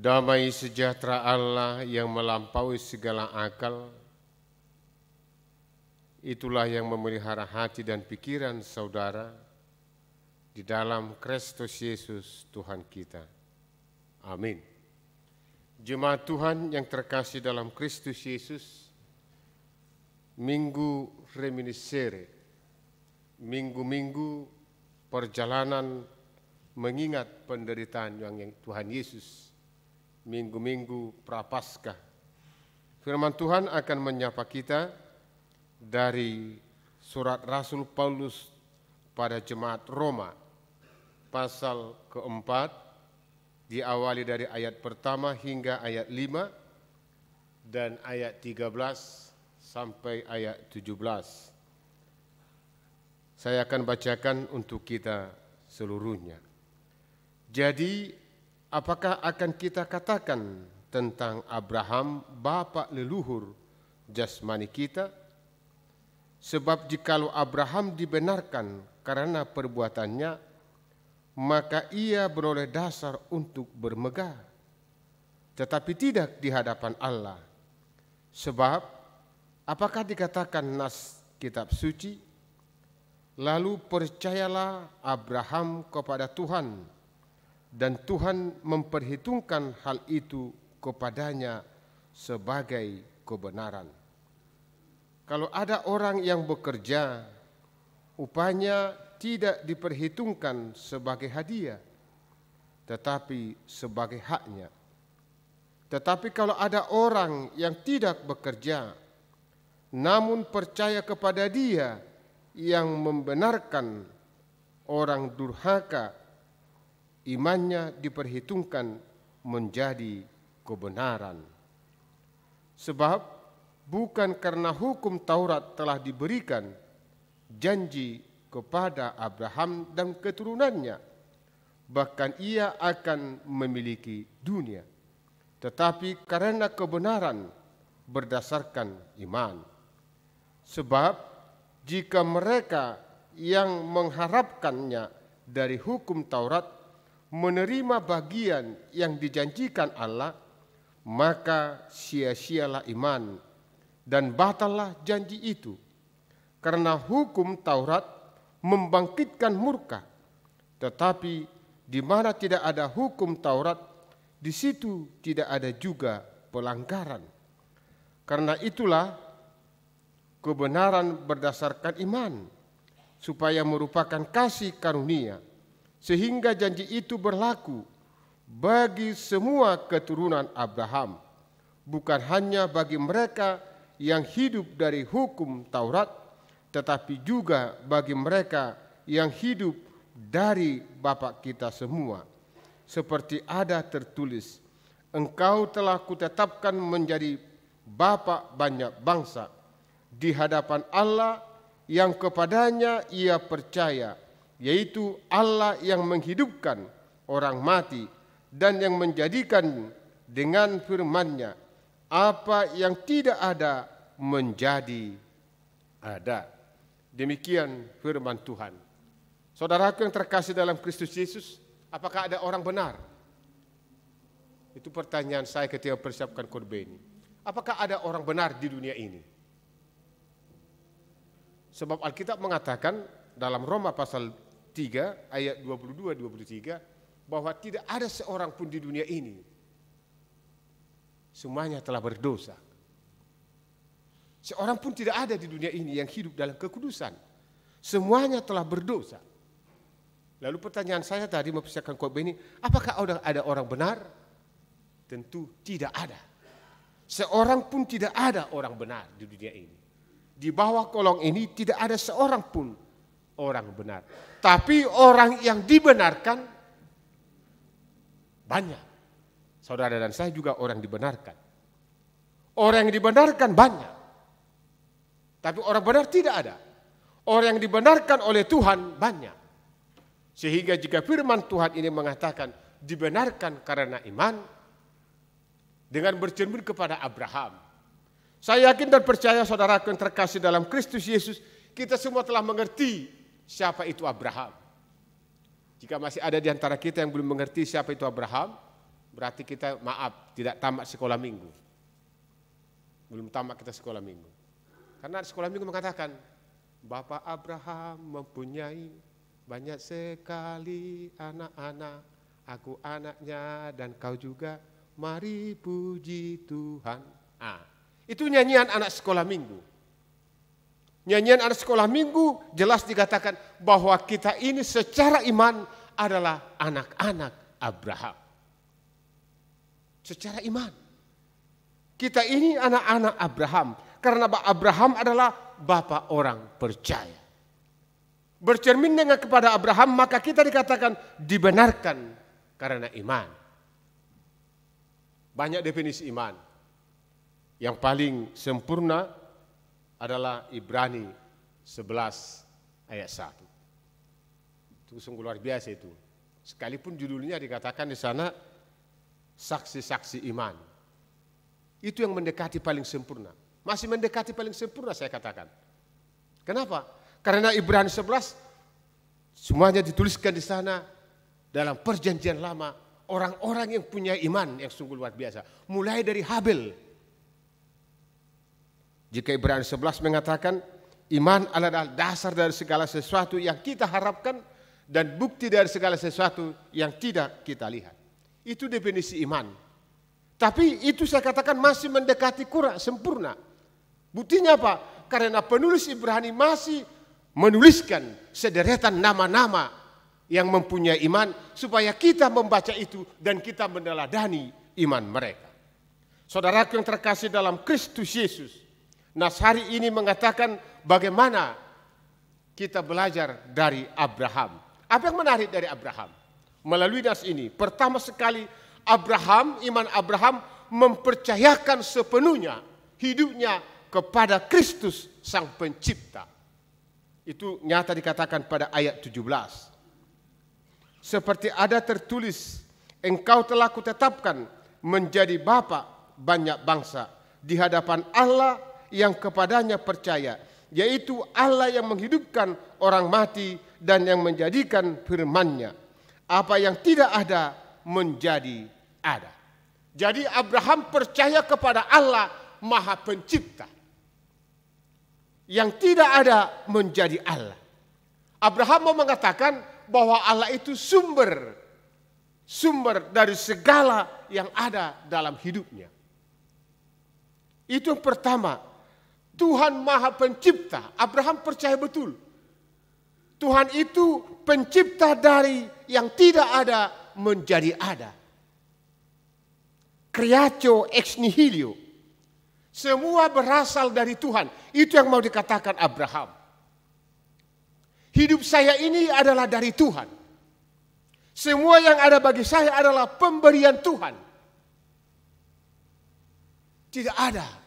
Damai sejahtera Allah yang melampaui segala akal, itulah yang memelihara hati dan pikiran saudara di dalam Kristus Yesus Tuhan kita. Amin. Jemaat Tuhan yang terkasih dalam Kristus Yesus, Minggu Reminisere, minggu-minggu perjalanan mengingat penderitaan yang Tuhan Yesus minggu-minggu prapaskah. Firman Tuhan akan menyapa kita dari surat Rasul Paulus pada jemaat Roma pasal keempat diawali dari ayat pertama hingga ayat lima dan ayat tiga belas sampai ayat tujuh belas Saya akan bacakan untuk kita seluruhnya. Jadi apakah akan kita katakan tentang Abraham bapak leluhur jasmani kita? Sebab jikalau Abraham dibenarkan karena perbuatannya, maka ia beroleh dasar untuk bermegah. Tetapi tidak di hadapan Allah. Sebab apakah dikatakan nas kitab suci? Lalu percayalah Abraham kepada Tuhan dan Tuhan memperhitungkan hal itu kepadanya sebagai kebenaran. Kalau ada orang yang bekerja, upahnya tidak diperhitungkan sebagai hadiah, tetapi sebagai haknya. Tetapi kalau ada orang yang tidak bekerja, namun percaya kepada Dia yang membenarkan orang durhaka imannya diperhitungkan menjadi kebenaran. Sebab bukan karena hukum Taurat telah diberikan janji kepada Abraham dan keturunannya, bahkan ia akan memiliki dunia, tetapi karena kebenaran berdasarkan iman. Sebab jika mereka yang mengharapkannya dari hukum Taurat menerima bagian yang dijanjikan Allah, maka sia-sialah iman dan batallah janji itu. Karena hukum Taurat membangkitkan murka, tetapi di mana tidak ada hukum Taurat, di situ tidak ada juga pelanggaran. Karena itulah kebenaran berdasarkan iman, supaya merupakan kasih karunia sehingga janji itu berlaku bagi semua keturunan Abraham, bukan hanya bagi mereka yang hidup dari hukum Taurat, tetapi juga bagi mereka yang hidup dari Bapak kita semua. Seperti ada tertulis, engkau telah kutetapkan menjadi Bapak banyak bangsa di hadapan Allah yang kepadanya ia percaya.' yaitu Allah yang menghidupkan orang mati dan yang menjadikan dengan firman-Nya apa yang tidak ada menjadi ada. Demikian firman Tuhan. Saudaraku yang terkasih dalam Kristus Yesus, apakah ada orang benar? Itu pertanyaan saya ketika persiapkan korban ini. Apakah ada orang benar di dunia ini? Sebab Alkitab mengatakan dalam Roma pasal 3 ayat 22 23 bahwa tidak ada seorang pun di dunia ini semuanya telah berdosa. Seorang pun tidak ada di dunia ini yang hidup dalam kekudusan. Semuanya telah berdosa. Lalu pertanyaan saya tadi mempersiapkan khotbah ini, apakah ada orang benar? Tentu tidak ada. Seorang pun tidak ada orang benar di dunia ini. Di bawah kolong ini tidak ada seorang pun orang benar. Tapi orang yang dibenarkan banyak. Saudara dan saya juga orang dibenarkan. Orang yang dibenarkan banyak. Tapi orang benar tidak ada. Orang yang dibenarkan oleh Tuhan banyak. Sehingga jika firman Tuhan ini mengatakan dibenarkan karena iman dengan bercermin kepada Abraham. Saya yakin dan percaya saudara-saudara yang terkasih dalam Kristus Yesus, kita semua telah mengerti siapa itu Abraham. Jika masih ada di antara kita yang belum mengerti siapa itu Abraham, berarti kita maaf, tidak tamat sekolah minggu. Belum tamat kita sekolah minggu. Karena sekolah minggu mengatakan, Bapak Abraham mempunyai banyak sekali anak-anak, aku anaknya dan kau juga, mari puji Tuhan. Ah, itu nyanyian anak sekolah minggu. Nyanyian anak sekolah minggu jelas dikatakan bahwa kita ini secara iman adalah anak-anak Abraham. Secara iman. Kita ini anak-anak Abraham. Karena Abraham adalah bapak orang percaya. Bercermin dengan kepada Abraham maka kita dikatakan dibenarkan karena iman. Banyak definisi iman. Yang paling sempurna adalah Ibrani 11 ayat 1. Itu sungguh luar biasa itu. Sekalipun judulnya dikatakan di sana saksi-saksi iman. Itu yang mendekati paling sempurna. Masih mendekati paling sempurna saya katakan. Kenapa? Karena Ibrani 11 semuanya dituliskan di sana dalam perjanjian lama orang-orang yang punya iman yang sungguh luar biasa. Mulai dari Habel, jika Ibrani 11 mengatakan, iman adalah dasar dari segala sesuatu yang kita harapkan dan bukti dari segala sesuatu yang tidak kita lihat. Itu definisi iman. Tapi itu saya katakan masih mendekati kurang sempurna. Buktinya apa? Karena penulis Ibrani masih menuliskan sederetan nama-nama yang mempunyai iman supaya kita membaca itu dan kita meneladani iman mereka. Saudaraku yang terkasih dalam Kristus Yesus, Nah hari ini mengatakan bagaimana kita belajar dari Abraham. Apa yang menarik dari Abraham? Melalui nas ini, pertama sekali Abraham, iman Abraham mempercayakan sepenuhnya hidupnya kepada Kristus Sang Pencipta. Itu nyata dikatakan pada ayat 17. Seperti ada tertulis, engkau telah kutetapkan menjadi bapa banyak bangsa di hadapan Allah yang kepadanya percaya, yaitu Allah yang menghidupkan orang mati dan yang menjadikan firman-Nya. Apa yang tidak ada menjadi ada. Jadi Abraham percaya kepada Allah Maha Pencipta. Yang tidak ada menjadi Allah. Abraham mau mengatakan bahwa Allah itu sumber sumber dari segala yang ada dalam hidupnya. Itu yang pertama, Tuhan Maha Pencipta. Abraham percaya betul. Tuhan itu pencipta dari yang tidak ada menjadi ada. Creatio ex nihilio Semua berasal dari Tuhan. Itu yang mau dikatakan Abraham. Hidup saya ini adalah dari Tuhan. Semua yang ada bagi saya adalah pemberian Tuhan. Tidak ada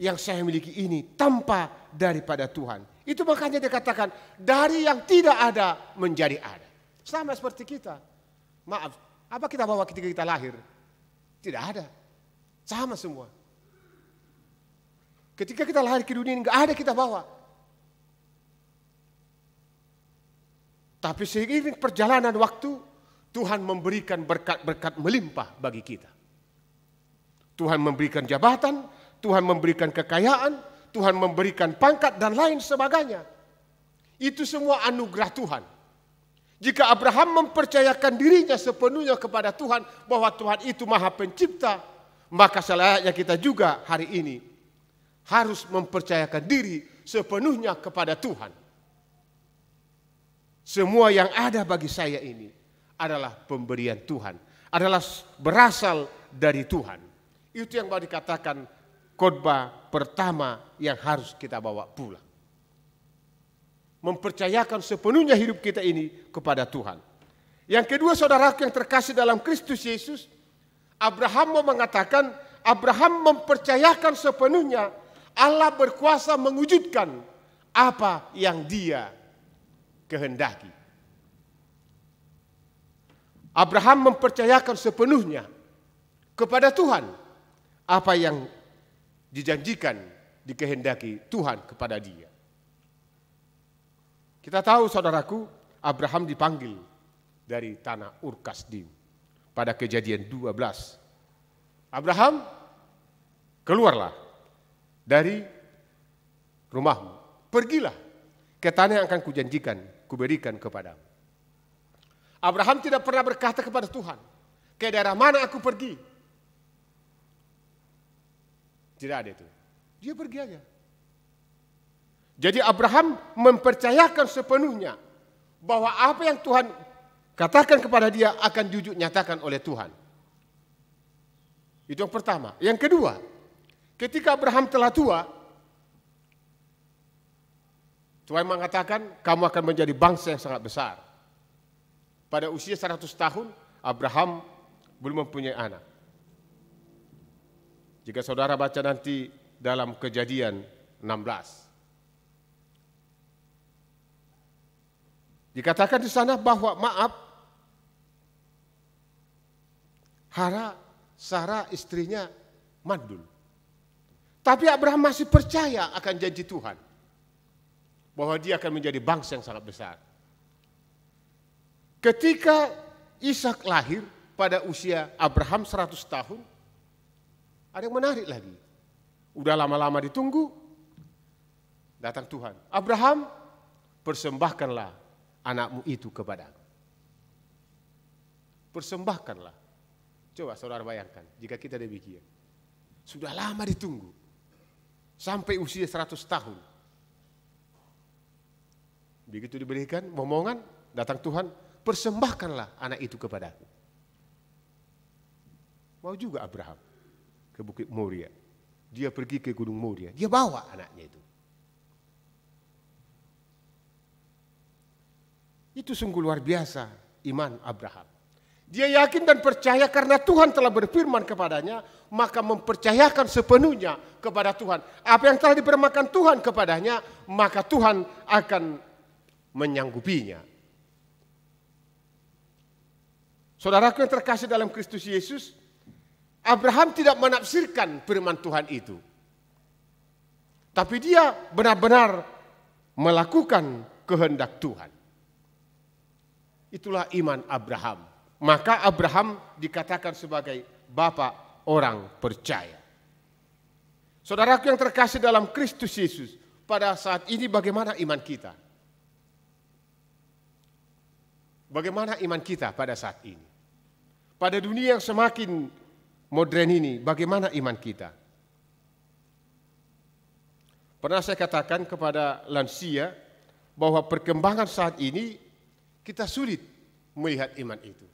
yang saya miliki ini tanpa daripada Tuhan. Itu makanya dia katakan dari yang tidak ada menjadi ada. Sama seperti kita. Maaf, apa kita bawa ketika kita lahir? Tidak ada. Sama semua. Ketika kita lahir ke dunia ini nggak ada kita bawa. Tapi seiring perjalanan waktu, Tuhan memberikan berkat-berkat melimpah bagi kita. Tuhan memberikan jabatan, Tuhan memberikan kekayaan, Tuhan memberikan pangkat dan lain sebagainya. Itu semua anugerah Tuhan. Jika Abraham mempercayakan dirinya sepenuhnya kepada Tuhan bahwa Tuhan itu Maha Pencipta, maka selayaknya kita juga hari ini harus mempercayakan diri sepenuhnya kepada Tuhan. Semua yang ada bagi saya ini adalah pemberian Tuhan, adalah berasal dari Tuhan. Itu yang mau dikatakan khotbah pertama yang harus kita bawa pulang. Mempercayakan sepenuhnya hidup kita ini kepada Tuhan. Yang kedua saudara yang terkasih dalam Kristus Yesus, Abraham mau mengatakan, Abraham mempercayakan sepenuhnya Allah berkuasa mewujudkan apa yang dia kehendaki. Abraham mempercayakan sepenuhnya kepada Tuhan apa yang dijanjikan, dikehendaki Tuhan kepada dia. Kita tahu saudaraku, Abraham dipanggil dari tanah Urkasdim pada kejadian 12. Abraham, keluarlah dari rumahmu. Pergilah ke tanah yang akan kujanjikan, kuberikan kepadamu. Abraham tidak pernah berkata kepada Tuhan, ke daerah mana aku pergi? Tidak ada itu. Dia pergi aja. Jadi Abraham mempercayakan sepenuhnya bahwa apa yang Tuhan katakan kepada dia akan jujur nyatakan oleh Tuhan. Itu yang pertama. Yang kedua, ketika Abraham telah tua, Tuhan mengatakan kamu akan menjadi bangsa yang sangat besar. Pada usia 100 tahun, Abraham belum mempunyai anak. Jika saudara baca nanti dalam kejadian 16. Dikatakan di sana bahwa maaf, Hara, Sarah istrinya mandul. Tapi Abraham masih percaya akan janji Tuhan. Bahwa dia akan menjadi bangsa yang sangat besar. Ketika Ishak lahir pada usia Abraham 100 tahun, ada yang menarik lagi. Udah lama-lama ditunggu, datang Tuhan. Abraham, persembahkanlah anakmu itu kepada Aku. Persembahkanlah. Coba saudara bayangkan, jika kita demikian. Sudah lama ditunggu. Sampai usia 100 tahun. Begitu diberikan momongan, datang Tuhan, persembahkanlah anak itu kepada Aku. Mau juga Abraham ke Bukit Moria. Dia pergi ke Gunung Moria, dia bawa anaknya itu. Itu sungguh luar biasa iman Abraham. Dia yakin dan percaya karena Tuhan telah berfirman kepadanya, maka mempercayakan sepenuhnya kepada Tuhan. Apa yang telah dipermakan Tuhan kepadanya, maka Tuhan akan menyanggupinya. Saudaraku yang terkasih dalam Kristus Yesus, Abraham tidak menafsirkan firman Tuhan itu. Tapi dia benar-benar melakukan kehendak Tuhan. Itulah iman Abraham. Maka Abraham dikatakan sebagai bapak orang percaya. Saudaraku yang terkasih dalam Kristus Yesus, pada saat ini bagaimana iman kita? Bagaimana iman kita pada saat ini? Pada dunia yang semakin modern ini, bagaimana iman kita? Pernah saya katakan kepada lansia bahwa perkembangan saat ini kita sulit melihat iman itu.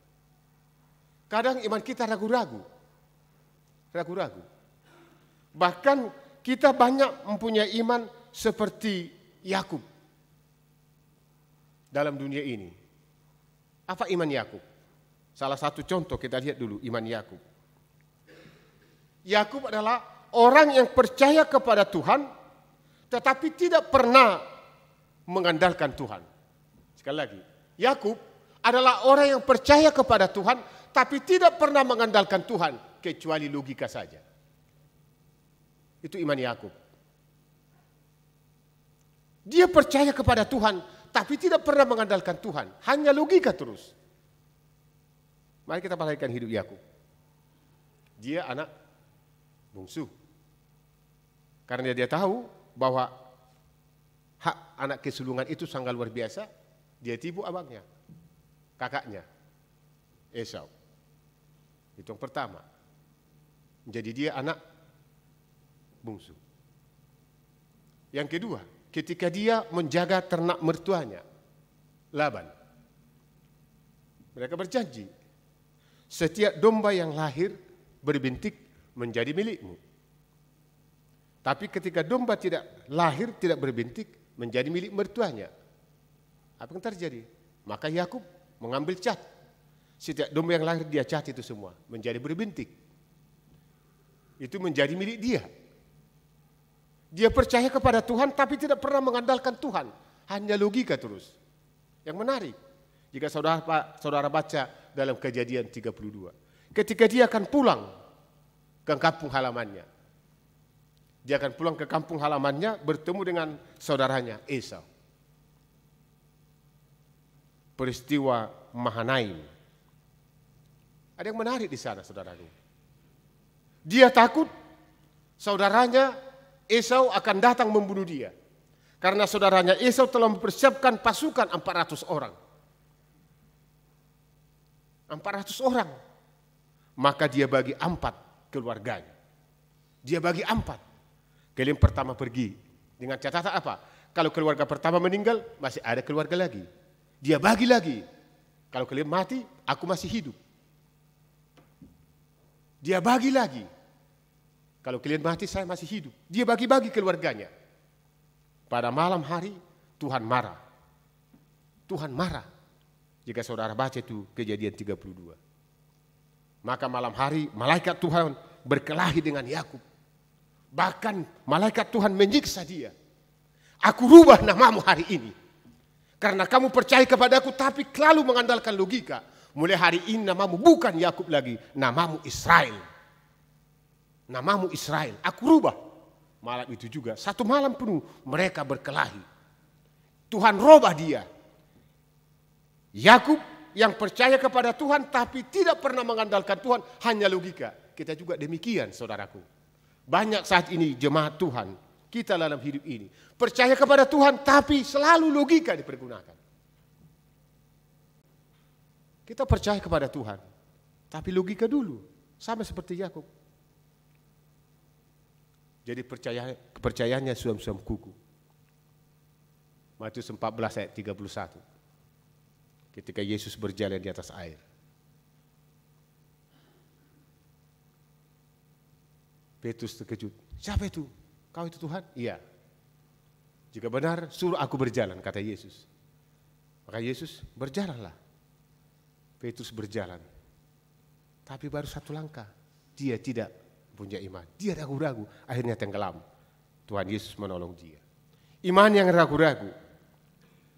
Kadang iman kita ragu-ragu. Ragu-ragu. Bahkan kita banyak mempunyai iman seperti Yakub dalam dunia ini. Apa iman Yakub? Salah satu contoh kita lihat dulu iman Yakub. Yakub adalah orang yang percaya kepada Tuhan tetapi tidak pernah mengandalkan Tuhan. Sekali lagi, Yakub adalah orang yang percaya kepada Tuhan tapi tidak pernah mengandalkan Tuhan kecuali logika saja. Itu iman Yakub. Dia percaya kepada Tuhan, tapi tidak pernah mengandalkan Tuhan. Hanya logika terus. Mari kita perhatikan hidup Yakub. Dia anak bungsu. Karena dia tahu bahwa hak anak kesulungan itu sangat luar biasa, dia tipu abangnya, kakaknya, Esau. Itu yang pertama. Jadi dia anak bungsu. Yang kedua, ketika dia menjaga ternak mertuanya, Laban. Mereka berjanji, setiap domba yang lahir berbintik menjadi milikmu. Tapi ketika domba tidak lahir, tidak berbintik, menjadi milik mertuanya. Apa yang terjadi? Maka Yakub mengambil cat. Setiap domba yang lahir dia cat itu semua, menjadi berbintik. Itu menjadi milik dia. Dia percaya kepada Tuhan tapi tidak pernah mengandalkan Tuhan. Hanya logika terus. Yang menarik, jika saudara saudara baca dalam kejadian 32. Ketika dia akan pulang ke kampung halamannya. Dia akan pulang ke kampung halamannya bertemu dengan saudaranya Esau. Peristiwa Mahanaim. Ada yang menarik di sana saudaraku. Dia takut saudaranya Esau akan datang membunuh dia. Karena saudaranya Esau telah mempersiapkan pasukan 400 orang. 400 orang. Maka dia bagi empat keluarganya. Dia bagi empat. Kalian pertama pergi. Dengan catatan apa? Kalau keluarga pertama meninggal, masih ada keluarga lagi. Dia bagi lagi. Kalau kalian mati, aku masih hidup. Dia bagi lagi. Kalau kalian mati, saya masih hidup. Dia bagi-bagi keluarganya. Pada malam hari, Tuhan marah. Tuhan marah. Jika saudara baca itu kejadian 32. Maka malam hari malaikat Tuhan berkelahi dengan Yakub. Bahkan malaikat Tuhan menyiksa dia. Aku rubah namamu hari ini. Karena kamu percaya kepada Aku tapi selalu mengandalkan logika. Mulai hari ini namamu bukan Yakub lagi, namamu Israel. Namamu Israel, aku rubah. Malam itu juga, satu malam penuh mereka berkelahi. Tuhan robah dia. Yakub yang percaya kepada Tuhan tapi tidak pernah mengandalkan Tuhan hanya logika. Kita juga demikian saudaraku. Banyak saat ini jemaat Tuhan kita dalam hidup ini. Percaya kepada Tuhan tapi selalu logika dipergunakan. Kita percaya kepada Tuhan tapi logika dulu. Sama seperti Yakub. Jadi percaya kepercayaannya suam-suam kuku. Matius 14 ayat 31 ketika Yesus berjalan di atas air. Petrus terkejut. Siapa itu? Kau itu Tuhan? Iya. Jika benar, suruh aku berjalan, kata Yesus. Maka Yesus berjalanlah. Petrus berjalan. Tapi baru satu langkah. Dia tidak punya iman. Dia ragu-ragu. Akhirnya tenggelam. Tuhan Yesus menolong dia. Iman yang ragu-ragu.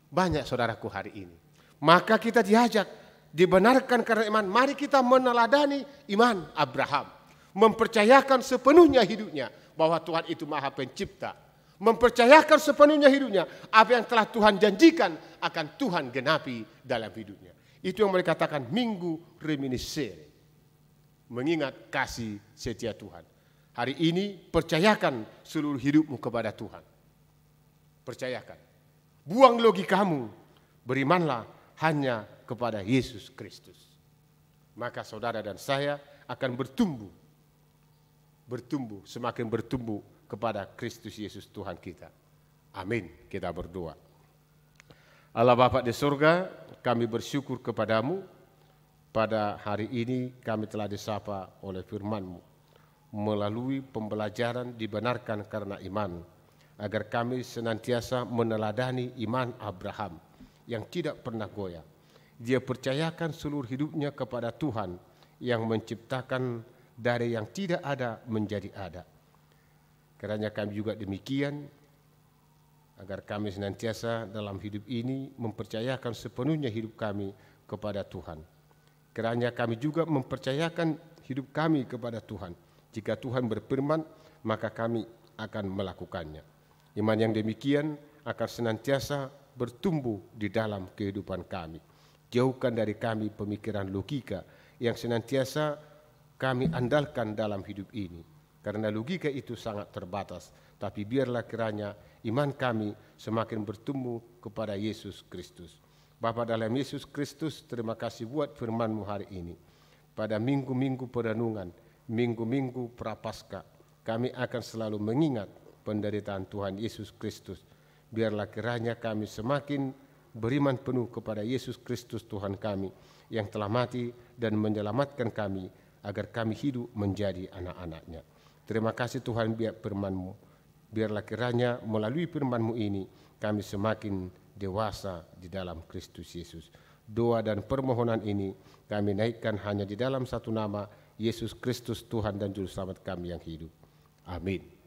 Banyak saudaraku hari ini maka kita diajak, dibenarkan karena iman. Mari kita meneladani iman Abraham. Mempercayakan sepenuhnya hidupnya bahwa Tuhan itu maha pencipta. Mempercayakan sepenuhnya hidupnya apa yang telah Tuhan janjikan akan Tuhan genapi dalam hidupnya. Itu yang mereka katakan minggu reminiscere. Mengingat kasih setia Tuhan. Hari ini percayakan seluruh hidupmu kepada Tuhan. Percayakan. Buang logikamu. Berimanlah hanya kepada Yesus Kristus. Maka saudara dan saya akan bertumbuh, bertumbuh, semakin bertumbuh kepada Kristus Yesus Tuhan kita. Amin, kita berdoa. Allah Bapa di surga, kami bersyukur kepadamu pada hari ini kami telah disapa oleh FirmanMu melalui pembelajaran dibenarkan karena iman agar kami senantiasa meneladani iman Abraham yang tidak pernah goyah. Dia percayakan seluruh hidupnya kepada Tuhan yang menciptakan dari yang tidak ada menjadi ada. kerana kami juga demikian, agar kami senantiasa dalam hidup ini mempercayakan sepenuhnya hidup kami kepada Tuhan. kerana kami juga mempercayakan hidup kami kepada Tuhan. Jika Tuhan berfirman, maka kami akan melakukannya. Iman yang demikian akan senantiasa bertumbuh di dalam kehidupan kami. Jauhkan dari kami pemikiran logika yang senantiasa kami andalkan dalam hidup ini. Karena logika itu sangat terbatas, tapi biarlah kiranya iman kami semakin bertumbuh kepada Yesus Kristus. Bapa dalam Yesus Kristus, terima kasih buat firmanmu hari ini. Pada minggu-minggu perenungan, minggu-minggu prapaskah, kami akan selalu mengingat penderitaan Tuhan Yesus Kristus biarlah kiranya kami semakin beriman penuh kepada Yesus Kristus Tuhan kami yang telah mati dan menyelamatkan kami agar kami hidup menjadi anak-anaknya. Terima kasih Tuhan biar firman Biarlah kiranya melalui firman ini kami semakin dewasa di dalam Kristus Yesus. Doa dan permohonan ini kami naikkan hanya di dalam satu nama, Yesus Kristus Tuhan dan Juru Selamat kami yang hidup. Amin.